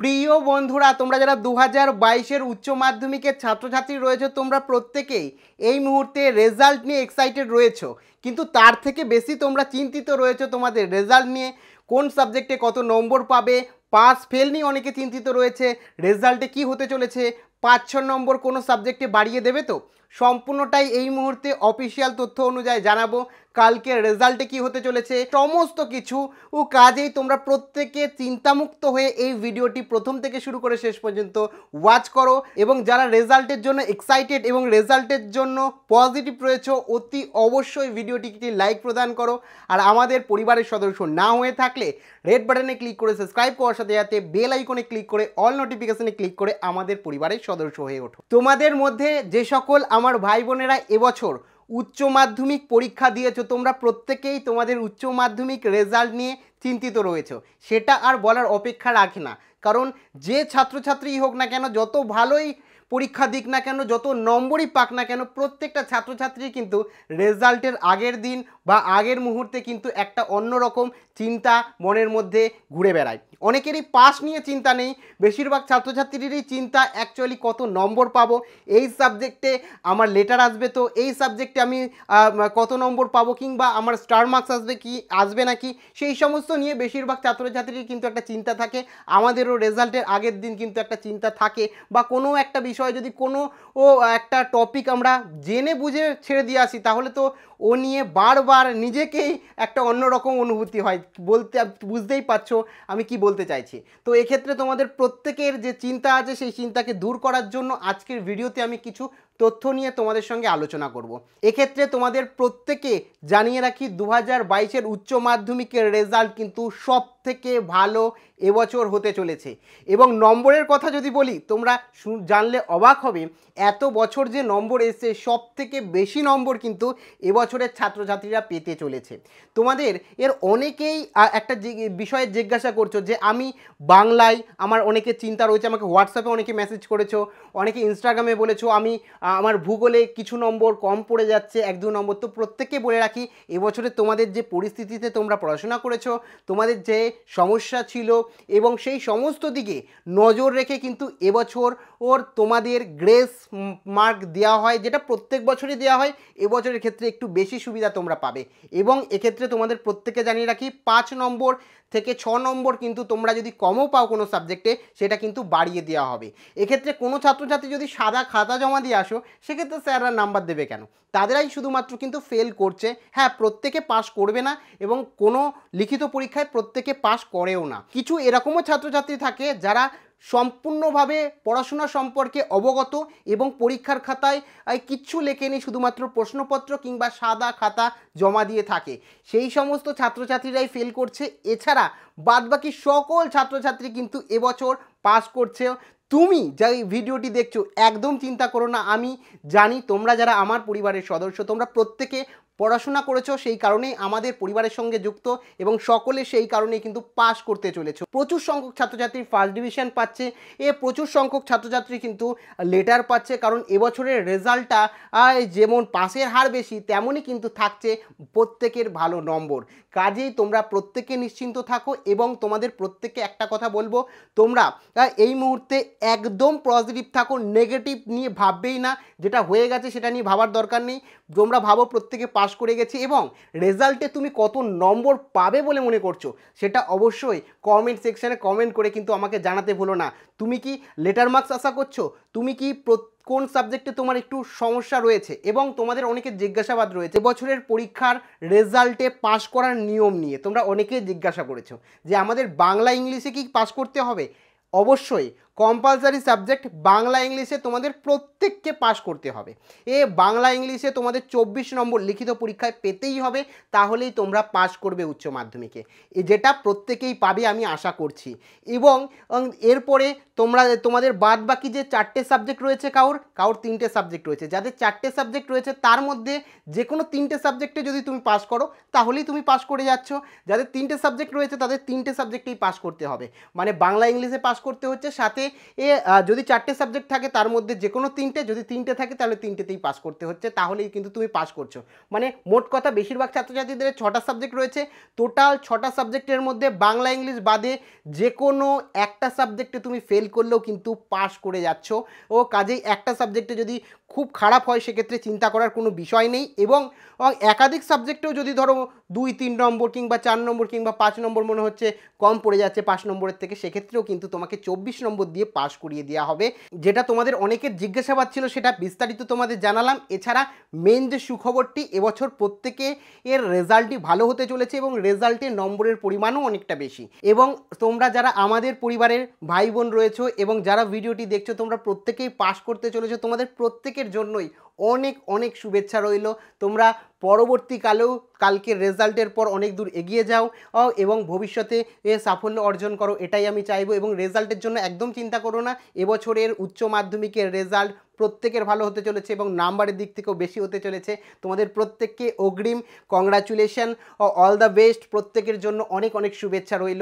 প্রিয় বন্ধুরা তোমরা যারা দু হাজার বাইশের উচ্চ মাধ্যমিকের ছাত্রছাত্রী রয়েছে তোমরা প্রত্যেকেই এই মুহূর্তে রেজাল্ট নিয়ে এক্সাইটেড রয়েছো কিন্তু তার থেকে বেশি তোমরা চিন্তিত রয়েছ তোমাদের রেজাল্ট নিয়ে কোন সাবজেক্টে কত নম্বর পাবে পাস ফেল নিয়ে অনেকে চিন্তিত রয়েছে রেজাল্টে কি হতে চলেছে পাঁচ ছ নম্বর কোনো সাবজেক্টে বাড়িয়ে দেবে তো সম্পূর্ণটাই এই মুহূর্তে অফিসিয়াল তথ্য অনুযায়ী জানাবো কালকের রেজাল্টে কি হতে চলেছে সমস্ত কিছু ও কাজেই তোমরা প্রত্যেকে চিন্তামুক্ত হয়ে এই ভিডিওটি প্রথম থেকে শুরু করে শেষ পর্যন্ত ওয়াচ করো এবং যারা রেজাল্টের জন্য এক্সাইটেড এবং রেজাল্টের জন্য পজিটিভ রয়েছে অতি অবশ্যই ভিডিওটিকে লাইক প্রদান করো আর আমাদের পরিবারের সদস্য না হয়ে থাকলে রেড বাটনে ক্লিক করে সাবস্ক্রাইব করার সাথে সাথে বেল আইকনে ক্লিক করে অল নোটিফিকেশনে ক্লিক করে আমাদের পরিবারের সদস্য হয়ে ওঠো তোমাদের মধ্যে যে সকল আমার ভাই বোনেরা এবছর উচ্চ মাধ্যমিক পরীক্ষা দিয়েছো তোমরা প্রত্যেকেই তোমাদের উচ্চ মাধ্যমিক রেজাল্ট নিয়ে চিন্তিত রয়েছে সেটা আর বলার অপেক্ষা রাখে না কারণ যে ছাত্রছাত্রী হোক না কেন যত ভালোই পরীক্ষা দিক না কেন যত নম্বরই পাক না কেন প্রত্যেকটা ছাত্রছাত্রী কিন্তু রেজাল্টের আগের দিন বা আগের মুহূর্তে কিন্তু একটা অন্যরকম চিন্তা মনের মধ্যে ঘুরে বেড়ায় অনেকেরই পাস নিয়ে চিন্তা নেই বেশিরভাগ ছাত্রছাত্রীরই চিন্তা অ্যাকচুয়ালি কত নম্বর পাবো এই সাবজেক্টে আমার লেটার আসবে তো এই সাবজেক্টে আমি কত নম্বর পাবো কিংবা আমার স্টার মার্কস আসবে কি আসবে নাকি সেই সমস্ত নিয়ে বেশিরভাগ ছাত্রছাত্রীর কিন্তু একটা চিন্তা থাকে আমাদেরও রেজাল্টের আগের দিন কিন্তু একটা চিন্তা থাকে বা কোনো একটা বিষয় বিষয়ে যদি কোনো ও একটা টপিক আমরা জেনে বুঝে ছেড়ে দিয়ে আসি তাহলে তো ও নিয়ে বারবার নিজেকেই একটা অন্যরকম অনুভূতি হয় বলতে বুঝতেই পারছো আমি কি বলতে চাইছি তো এক্ষেত্রে তোমাদের প্রত্যেকের যে চিন্তা আছে সেই চিন্তাকে দূর করার জন্য আজকের ভিডিওতে আমি কিছু তথ্য নিয়ে তোমাদের সঙ্গে আলোচনা করব। এক্ষেত্রে তোমাদের প্রত্যেকে জানিয়ে রাখি দু হাজার উচ্চ মাধ্যমিকের রেজাল্ট কিন্তু সব থেকে ভালো এবছর হতে চলেছে এবং নম্বরের কথা যদি বলি তোমরা জানলে অবাক হবে এত বছর যে নম্বর এসছে সব থেকে বেশি নম্বর কিন্তু এবছরের ছাত্রছাত্রীরা পেতে চলেছে তোমাদের এর অনেকেই একটা বিষয়ে জিজ্ঞাসা করছো যে আমি বাংলায় আমার অনেকে চিন্তা রয়েছে আমাকে হোয়াটসঅ্যাপে অনেকে মেসেজ করেছো অনেকে ইনস্টাগ্রামে বলেছো আমি আমার ভূগোলে কিছু নম্বর কম পড়ে যাচ্ছে এক দু নম্বর তো প্রত্যেককে বলে রাখি এবছরে তোমাদের যে পরিস্থিতিতে তোমরা পড়াশোনা করেছো তোমাদের যে সমস্যা ছিল এবং সেই সমস্ত দিকে নজর রেখে কিন্তু এবছর ওর তোমাদের গ্রেস মার্ক দেওয়া হয় যেটা প্রত্যেক বছরই দেওয়া হয় এবছরের ক্ষেত্রে একটু বেশি সুবিধা তোমরা পাবে এবং এক্ষেত্রে তোমাদের প্রত্যেকে জানিয়ে রাখি পাঁচ নম্বর থেকে ছ নম্বর কিন্তু তোমরা যদি কমও পাও কোনো সাবজেক্টে সেটা কিন্তু বাড়িয়ে দেওয়া হবে এক্ষেত্রে কোনো ছাত্রছাত্রী যদি সাদা খাতা জমা দিয়ে আসো সেক্ষেত্রে স্যাররা নাম্বার দেবে কেন তাদেরাই শুধুমাত্র কিন্তু ফেল করছে হ্যাঁ প্রত্যেকে পাশ করবে না এবং কোনো লিখিত পরীক্ষায় প্রত্যেকে পাশ করেও না কিছু এরকমও ছাত্রছাত্রী থাকে যারা সম্পূর্ণভাবে পড়াশোনা সম্পর্কে অবগত এবং পরীক্ষার খাতায় কিচ্ছু লেখেনি শুধুমাত্র প্রশ্নপত্র কিংবা সাদা খাতা জমা দিয়ে থাকে সেই সমস্ত ছাত্রছাত্রীরাই ফেল করছে এছাড়া বাদবাকি সকল ছাত্রছাত্রী কিন্তু এবছর পাস করছে তুমি যা এই ভিডিওটি দেখছো একদম চিন্তা করো না আমি জানি তোমরা যারা আমার পরিবারের সদস্য তোমরা প্রত্যেকে পড়াশোনা করেছো সেই কারণেই আমাদের পরিবারের সঙ্গে যুক্ত এবং সকলে সেই কারণেই কিন্তু পাস করতে চলেছে প্রচুর সংখ্যক ছাত্রছাত্রী ফার্স্ট ডিভিশন পাচ্ছে এ প্রচুর সংখ্যক ছাত্রছাত্রী কিন্তু লেটার পাচ্ছে কারণ এবছরের রেজাল্টটা যেমন পাসের হার বেশি তেমনই কিন্তু থাকছে প্রত্যেকের ভালো নম্বর কাজেই তোমরা প্রত্যেকে নিশ্চিন্ত থাকো এবং তোমাদের প্রত্যেককে একটা কথা বলবো তোমরা এই মুহূর্তে একদম পজিটিভ থাকো নেগেটিভ নিয়ে ভাববেই না যেটা হয়ে গেছে সেটা নিয়ে ভাবার দরকার নেই তোমরা ভাবো প্রত্যেকে পাশ করে গেছে এবং রেজাল্টে তুমি কত নম্বর পাবে বলে মনে করছো সেটা অবশ্যই কমেন্ট সেকশানে কমেন্ট করে কিন্তু আমাকে জানাতে ভুলো না তুমি কি লেটার মার্কস আশা করছো তুমি কি প্রত্যেক কোন সাবজেক্টে তোমার একটু সমস্যা রয়েছে এবং তোমাদের অনেকে জিজ্ঞাসাবাদ রয়েছে বছরের পরীক্ষার রেজাল্টে পাশ করার নিয়ম নিয়ে তোমরা অনেকেই জিজ্ঞাসা করেছো যে আমাদের বাংলা ইংলিশে কি পাশ করতে হবে অবশ্যই কম্পালসারি সাবজেক্ট বাংলা ইংলিশে তোমাদের প্রত্যেককে পাশ করতে হবে এ বাংলা ইংলিশে তোমাদের চব্বিশ নম্বর লিখিত পরীক্ষায় পেতেই হবে তাহলেই তোমরা পাশ করবে উচ্চ মাধ্যমিকে যেটা প্রত্যেকেই পাবে আমি আশা করছি এবং এরপরে তোমরা তোমাদের বাদ বাকি যে চারটে সাবজেক্ট রয়েছে কাউর কাউর তিনটে সাবজেক্ট রয়েছে যাদের চারটে সাবজেক্ট রয়েছে তার মধ্যে যে কোনো তিনটে সাবজেক্টে যদি তুমি পাস করো তাহলেই তুমি পাস করে যাচ্ছ যাদের তিনটে সাবজেক্ট রয়েছে তাদের তিনটে সাবজেক্টেই পাস করতে হবে মানে বাংলা ইংলিশে পাস করতে হচ্ছে সাথে এ যদি চারটে সাবজেক্ট থাকে তার মধ্যে যে কোনো তিনটে যদি তিনটে থাকে তাহলে তিনটেতেই পাস করতে হচ্ছে তাহলেই কিন্তু তুমি পাস করছো মানে মোট কথা বেশিরভাগ ছাত্রছাত্রীদের ছটা সাবজেক্ট রয়েছে টোটাল ছটা সাবজেক্টের মধ্যে বাংলা ইংলিশ বাদে যে কোনো একটা সাবজেক্টে তুমি ফেল করলেও কিন্তু পাস করে যাচ্ছ ও কাজেই একটা সাবজেক্টে যদি খুব খারাপ হয় সেক্ষেত্রে চিন্তা করার কোনো বিষয় নেই এবং একাধিক সাবজেক্টেও যদি ধরো দুই তিন নম্বর কিংবা চার নম্বর কিংবা পাঁচ নম্বর মনে হচ্ছে কম পড়ে যাচ্ছে পাঁচ নম্বরের থেকে সেক্ষেত্রেও কিন্তু তোমাকে চব্বিশ নম্বর দিয়ে পাশ করিয়ে দেওয়া হবে যেটা তোমাদের অনেকের জিজ্ঞাসাবাদ ছিল সেটা বিস্তারিত তোমাদের জানালাম এছাড়া মেন যে সুখবরটি এবছর প্রত্যেকে এর রেজাল্টটি ভালো হতে চলেছে এবং রেজাল্টে নম্বরের পরিমাণও অনেকটা বেশি এবং তোমরা যারা আমাদের পরিবারের ভাই বোন রয়েছে এবং যারা ভিডিওটি দেখছো তোমরা প্রত্যেকেই পাশ করতে চলেছো তোমাদের প্রত্যেকের জন্যই অনেক অনেক শুভেচ্ছা রইল তোমরা পরবর্তীকালেও কালকে রেজাল্টের পর অনেক দূর এগিয়ে যাও এবং ভবিষ্যতে সাফল্য অর্জন করো এটাই আমি চাইবো এবং রেজাল্টের জন্য একদম চিন্তা করো না এবছরের উচ্চ মাধ্যমিকের রেজাল্ট প্রত্যেকের ভালো হতে চলেছে এবং নাম্বারের দিক থেকেও বেশি হতে চলেছে তোমাদের প্রত্যেককে অগ্রিম কংগ্রাচুলেশন অল দ্য বেস্ট প্রত্যেকের জন্য অনেক অনেক শুভেচ্ছা রইল